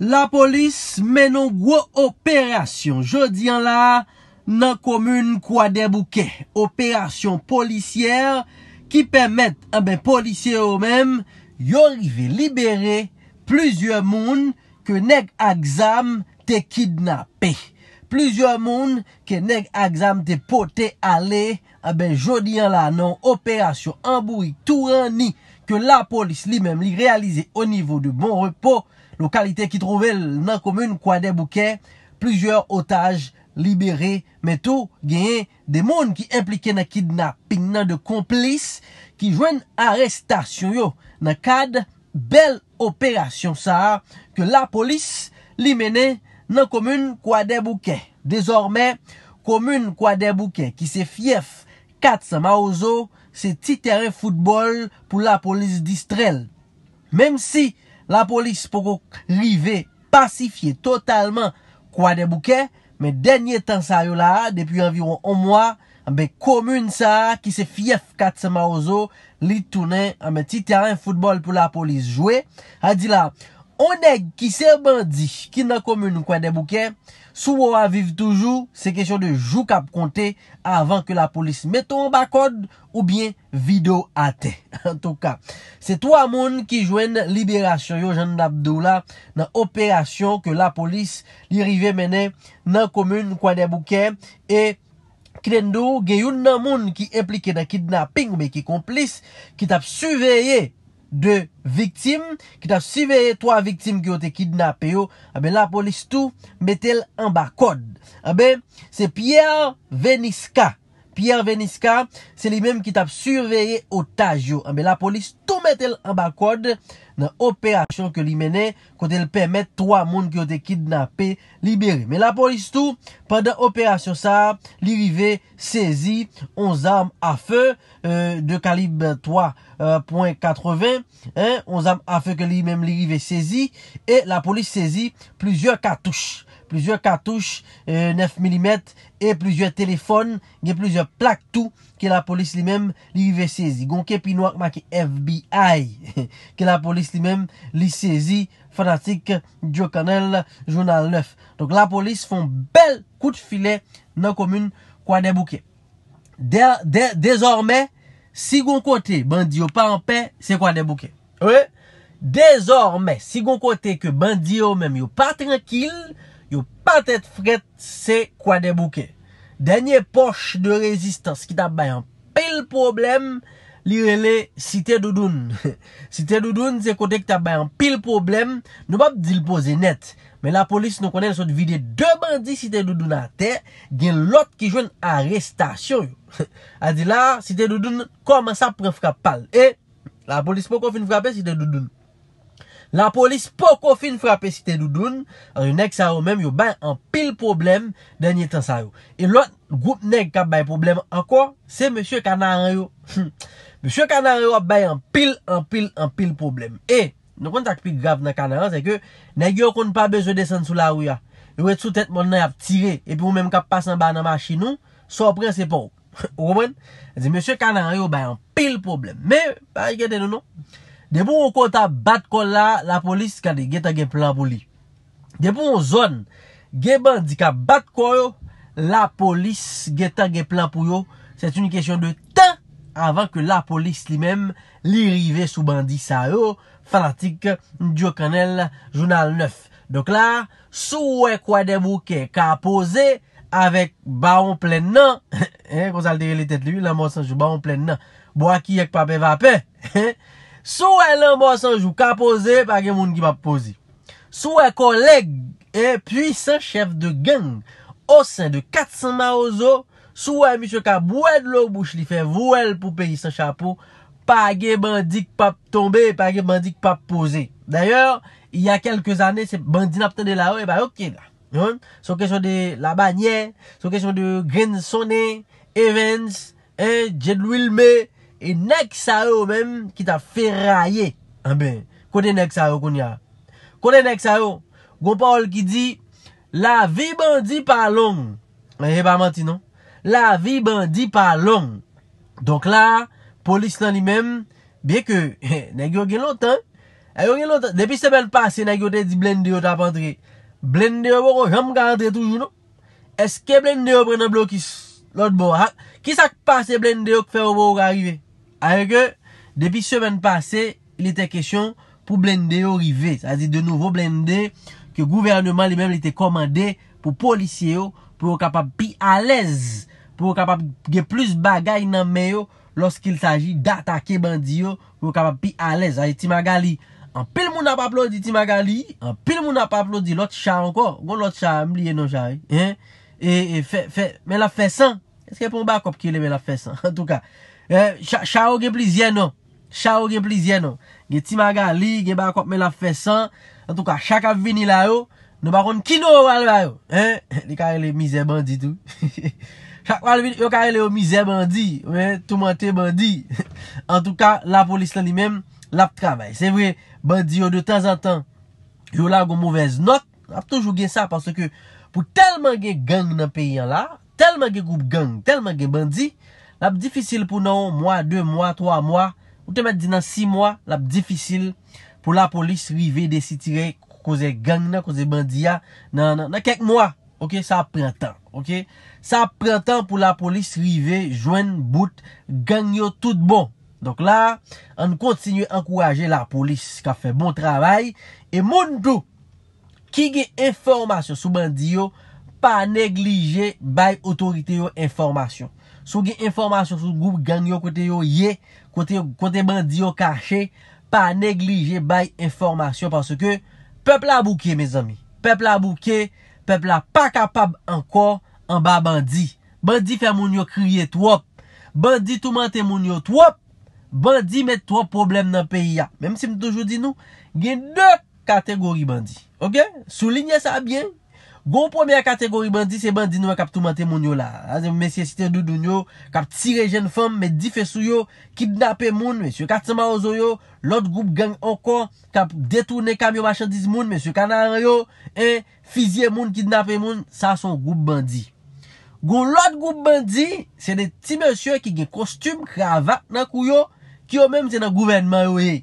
La polis menon gwo operasyon jodi an la nan komoun kwa debouke. Operasyon polisyer ki pemet, an eh ben, polisyer ou men, yorive liberi plizye moun ke neg aksam te kidnapi. Plizye moun ke neg aksam te pote ale, an eh ben, jodi an la nan operasyon anboui tou an ni ke la polis li men li realize o nivou de bon repo, lokalite ki trove nan komoun kwa debouke, plizye otaj libere, metou genye de moun ki implike nan kidnap, pin nan de komplis, ki jwen arestasyon yo, nan kad bel operasyon sa, ke la polis li mene nan komoun kwa debouke. Dezorme, komoun kwa debouke ki se fief kat sa ma ozo, se ti tere foutbol pou la polis distrel. Mem si, la polis poko li ve pasifiye totalman kwa de bouke, me denye tan sa yo la depi environ on mwa, be komoun sa ki se fief katsa ma ozo, li tounen, me ti teren foutbol pou la polis joue, a di la, omen, Ondeg ki serban di ki nan komoun kwa debouke, soubo aviv toujou, se kesyon de jou kap konte avan ke la polis meton bakod ou bien video ate. En touka, se to a moun ki jwen liberasyon yo jen dap dou la nan operasyon ke la polis li rive mene nan komoun kwa debouke. E kren dou ge yon nan moun ki implike nan kidnapping me ki komplis ki tap suveyye. De viktim Ki ta si veye to a viktim ki yo te kidnap ah yo A be la polis tou Metel an ba kod A ah be se Pierre Venisca Pierre Venisca, se li menm ki tap surveye otaj yo. La polis tou met el an bakwad nan operasyon ke li menen kote el pemet 3 moun ki yo te kidnape liberi. La polis tou, pandan operasyon sa, li rive sezi 11 arme a fe de kalib 3.80. 11 arme a fe ke li menm li rive sezi e la polis sezi plusieurs katouches. plizye katouche nef milimet e plizye telefon, gen plizye plak tou ke la polis li men li yive sezi. Gon ke pinou ak maki FBI, ke la polis li men li sezi fanatik Djo Kanel, Jounal 9. Donk la polis fon bel kout filè nan komoun kwa debouke. Dezorme, si gon kote bandi yo pa anpe, se kwa debouke. We, dezorme, si gon kote ke bandi yo men yo pa tranquil, Yo patet fret se kwa debouke. Danyè poche de rezistans ki ta bayan pil problem, li rele si te dudoun. Si te dudoun, se kote ki ta bayan pil problem, nou pap dil pose net. Men la polis nou konen son videy demandi si te dudoun a te, gen lot ki jwen arrestasyon yo. A di la, si te dudoun, koman sa pre frapal. E, la polis mou kon fin frapal si te dudoun. La polis poko fin frape si te doudoun, an yon neg sa yo menm yo bay an pil problem denye tan sa yo. E lot, goup neg kap bay problem anko, se Monsie Kanaryo. Hm. Monsie Kanaryo bay an pil, an pil, an pil problem. E, nou kon takpik grav nan Kanaryo, se ke, neg yo kon pa bezo desen sou la ou ya. Yow et sou tet monnen ap tire, epi ou menm kap pasan bay nan ma chi nou, sorprin se pou. Ou men, se Monsie Kanaryo bay an pil problem. Me, ba yon kete nou nou? Dè pou ou konta bat kon la, la polis kade geta gen plan pou li. Dè pou ou zon, gen bandi ka bat kon yo, la polis geta gen plan pou yo. Sè t'une kèsyon de tan avan ke la polis li mem li rive sou bandi sa yo, fanatik Ndiok Anel, Jounal 9. Dè pou ou konta bat kon la, la polis kade gen plan pou yo, la polis kade gen plan pou yo. Sou wè e lèm bò sanjou ka pose, pa gen moun ki pa pose. Sou wè e koleg, e pwisan chef de gen, osen de kat san ma ozo, sou wè e misyo ka bouèd lòk bouch li fè vouèl pou peyi san chapo, pa gen bandi ki pa tombe, pa gen bandi ki pa pose. D'ayor, y a kelke zanè, se bandi napten de la wè, ba ok, la. Sou kesyon de la banyè, sou kesyon de Grensonè, Evans, Jed Wilmey, E nek sa yo menm ki ta ferraye. An ah ben, kote nek sa yo koun ya. Kote nek sa yo, goun pa ol ki di, la vi bandi pa long. An ye pa manti, non? La vi bandi pa long. Donk la, polis lan li menm, bie ke, nek yo gen loutan. E yo gen loutan, depi se ben pase, nek yo te di blende yo tap antre. Blende yo woko, jam ka antre toujou, non? Eske blende yo prena blokis? Lout bo, ha? Kisa k pase blende yo kfe woko arive? Ayo ke, depi semen pase, li te kesyon pou blende yo rive. Sa zi de nouvo blende, ke gouvernement li men li te komande pou polisye yo, pou yo kapap pi alez. Pou yo kapap ge plus bagay nan me yo los ki il saji da atake bandi yo, pou yo kapap pi alez. Ayo ti magali, an pil moun ap aplodi ti magali, an pil moun ap aplodi lot cha anko, gon lot cha, mliye no chay. E, e fe, fe, me la fe san. Eske pou mba kop ki le me la fe san. En tou ka. Eh, Chawo gen plizye non. Chawo gen plizye non. Gen tima gali, gen bakop me la fesan. En tout ka, chak ap vini la yo, nou bakon kino wale la yo. Eh, li ka ele mize bandi tou. Chak wale vin, yo ka ele yo mize bandi. Eh, tou mante bandi. En tout ka, la polis la li men, la ap travay. Se vwe, bandi yo de tan an tan, yo la go mouvez not, ap toujou gen sa, parce ke pou telman gen gang nan peyan la, telman gen group gang, telman gen bandi, l ap difisil pou nou, mwa, dwe mwa, trwa mwa, ou te met di nan si mwa, l ap difisil pou la polis rive desi tire kouze gangna, kouze bandiya nan kek mwa. Ok, sa prentan. Sa prentan pou la polis rive jwen bout gangyo tout bon. Donc la, an kontinu an kouaje la polis ka fe bon travay, e moun tou, ki ge informasyon sou bandiyo, pa neglije bay otorite yo informasyon. Sou gen informasyon sou goup ganyo kote yo ye, kote bandi yo kache, pa neglije bay informasyon. Paske pepl a bouke, mes ami. Pepl a bouke, pepl a pa kapab ankor anba bandi. Bandi fe moun yo kriye twop, bandi tou mante moun yo twop, bandi met twop problem nan peyi ya. Mem si m toujou di nou, gen dè kategori bandi. Souline sa bien. Gon pwemye kategori bandi se bandi nou a kap tumante moun yo la. Ase mwen siye siten doudoun yo, kap tire jen fom, medife sou yo, kidnapen moun, mwen sye katima ozo yo, lot goup geng ankon, kap detourne kam yo machandise moun, mwen sye kanan yo, e fizye moun kidnapen moun, sa son goup bandi. Gon lot goup bandi, se ne ti mwen sye ki gen kostum, kravak nan kou yo, ki yo menm se nan gouvenman yo e,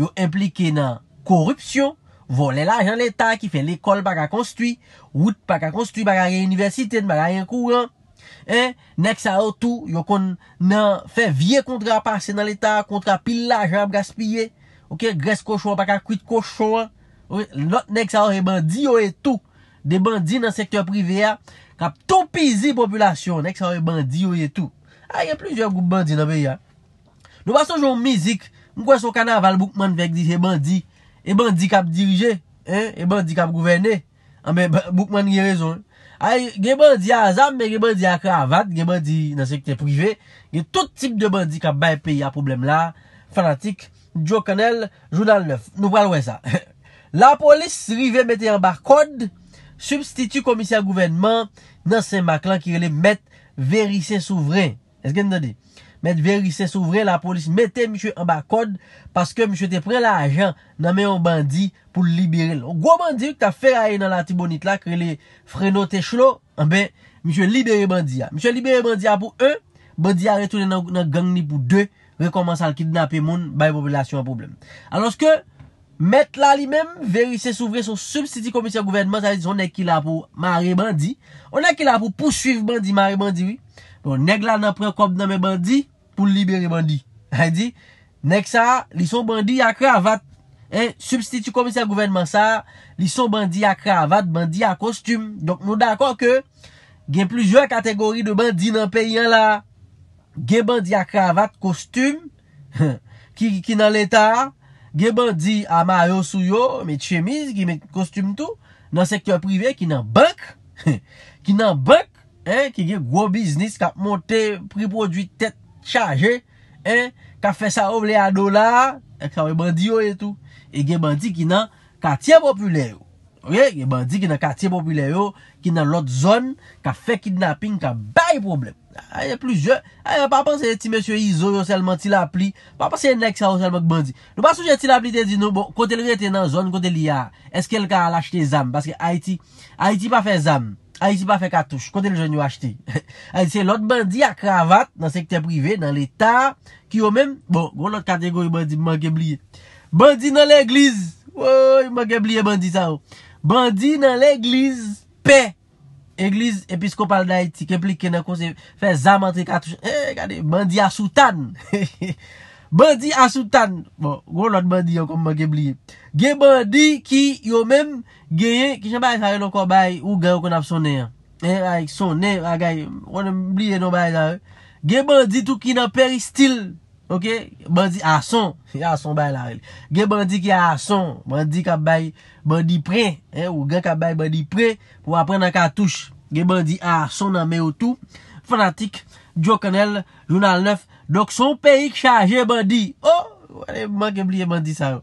yo implike nan korupsyon, Vo lè la jan l'Etat ki fè l'ekol baka konstwi, wout baka konstwi, baka yè universitet, baka yè kou an, e, nek sa o tou, yo kon nan fè vie kontra pase nan l'Etat, kontra pil la jan braspiye, ok, gres koshon baka kuit koshon, lot nek sa o rebandi yo e tou, ah, de bandi nan sektor prive a, kap tou pizi populasyon, nek sa o rebandi yo e tou. A, yè plezyon goup bandi nan beye a. Nou bason joun mizik, mwen kwen son kanaval boukman vek di se bandi, E bandikap dirije, e bandikap gouvene, anbe ah, boukman ge rezon. Ay, ge bandi a azam, men ge bandi a akra avat, ge bandi nan sekte prive, ge tout tip de bandikap bay pe ya problem la, fanatik, jo kanel, joudan lef, nou pralwe sa. La polis rive mette yon bar kod, substitu komisyan gouvenman nan sen maklan ki rele met verisen souvren. Esken nade? Met verise souvre la polis, mette miche an ba kod Paske miche te pre la ajan nan men yon bandi pou libere Ou gwo bandi yon ki ta fer aye nan la ti bonit la, kre le frenote chlo An ben, miche libere bandi ya Miche libere bandi ya pou 1, bandi ya retounen nan gang ni pou 2 Rekoman sal kidnap e moun, baye popolasyon an problem Anoske, met la li men, verise souvre sou subsidi komisyon gouvernement Anoske, met la li men, verise souvre sou subsidy komisyon gouvernement Bon, neg la nan prekob nan me bandi pou libere bandi. Ha di, neg sa, li son bandi a kravat. Ha, eh, substitu komisya gouvenman sa, li son bandi a kravat, bandi a kostum. Donk nou d'akon ke, gen plujer kategori de bandi nan peyan la. Gen bandi a kravat, kostum, ki nan letar. Gen bandi a ma yo sou yo, me tchemiz, ki me kostum tou. Nan sekyon prive, ki nan bank. Ki nan bank. Ki gen gwo biznis, ka monte pri prodwi tet chaje, ka fe sa ou vle a do la, ek sa ou e bandi yo etou. E gen bandi ki nan katye popule yo. E gen bandi ki nan katye popule yo, ki nan lot zon, ka fe kidnapping, ka bay problem. A ye pluje, a ye pa panse e ti mesyo izo yo selman ti la pli, pa panse e nek sa ou selman ki bandi. Nou pa sou je ti la pli te di nou, bo kote li rete nan zon, kote li ya, eske el ka lache te zam, paske Haiti, Haiti pa fe zam, Ay si pa fe katouche. Konde le joun yo achete? Ay se lot bandi a kravat nan sekte privé, nan l'Etat, ki yo men, bon, go lot kadego yon bandi man kem liye. Bandi nan l'Eglise. Woy, man kem liye bandi sa ou. Oh. Bandi nan l'Eglise pe. Eglise Episkopal d'Haïti keplike nan konse fe zamantre katouche. Eh, gade, bandi a soutan. He he he. Bandi asoutan, bon, gwo lot bandi yon kom mwen ge bliye. Ge bandi ki yon men, geye, kishen baye sa yon kon baye, ou gen yon kon ap sonen. Eh, ay, sonen, agay, mwen mbliye yon baye zan. Ge bandi tou ki nan peristil, ok? Bandi ason, se yon ason baye la re. Ge bandi ki ason, bandi kap baye, bandi pre, eh, ou gen kap baye bandi pre, ou apre nan katouche. Ge bandi ason nan meyo tou, fanatik, jo kenel, jounal nef, Dok son peyik chaje bandi. Oh, wale man kem liye bandi sa yo.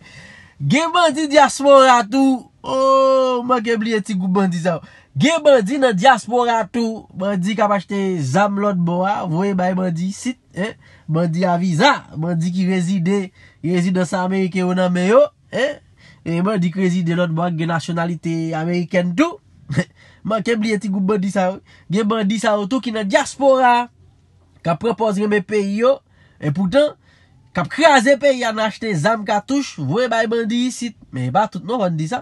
Ge bandi diaspora tou. Oh, man kem liye ti kou bandi sa yo. Ge bandi nan diaspora tou. Bandi kapache te zam lot bo a. Vwe bay bandi sit. Eh? Bandi avi za. Bandi ki rezide. Rezide sa Amerike ou nan meyo. Mandi eh? e ki rezide lot bank genasyonalite Ameriken tou. Man kem liye ti kou bandi sa yo. Ge bandi sa yo tou ki nan diaspora a. Kap prepozre me peyo, e poutan, kap kreaze peyo an achete zam katouche, vwe bay bandi yisit, me ba tout nou ron di sa,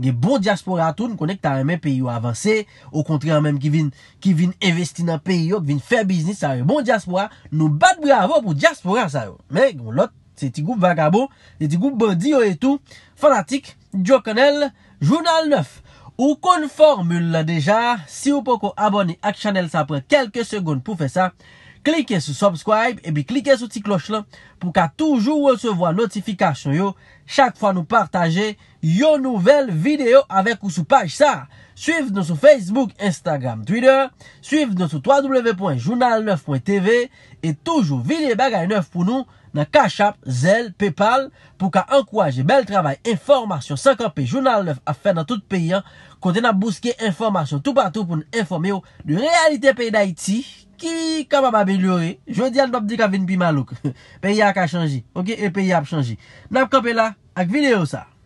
ge bon diaspora atoun, konen ki ta reme peyo avanse, ou kontre an menm ki vin, ki vin investi nan peyo, vin fe biznis, sa re bon diaspora, nou bat bravo pou diaspora sa yo, me, ou lot, se ti goup vagabo, se ti goup bandi yo etou, fanatik, jo kenel, jounal 9, ou kon formule la deja, si ou poko aboni ak chanel sa pre, kelke segoun pou fe sa, e, klikye sou subscribe e bi klikye sou tsi kloch lan pou ka toujou wesevo a notifikasyon yo chak fwa nou partaje yo nouvel video avek ou sou paj sa Suif nou sou Facebook, Instagram, Twitter Suif nou sou www.journal9.tv E toujou vide bagay 9 pou nou nan Kashab, Zelle, Paypal pou ka ankwaje bel trabay informasyon 50p Journal 9 a fe nan tout peyi an kote nan bouske informasyon tout patou pou nou informe yo di realite peyi da iti ki kama mabe lyori jodi an do pdi kavin pi malouk peyi an ak a chanji. Ok? El peyi ap chanji. Blan kope la ak video sa.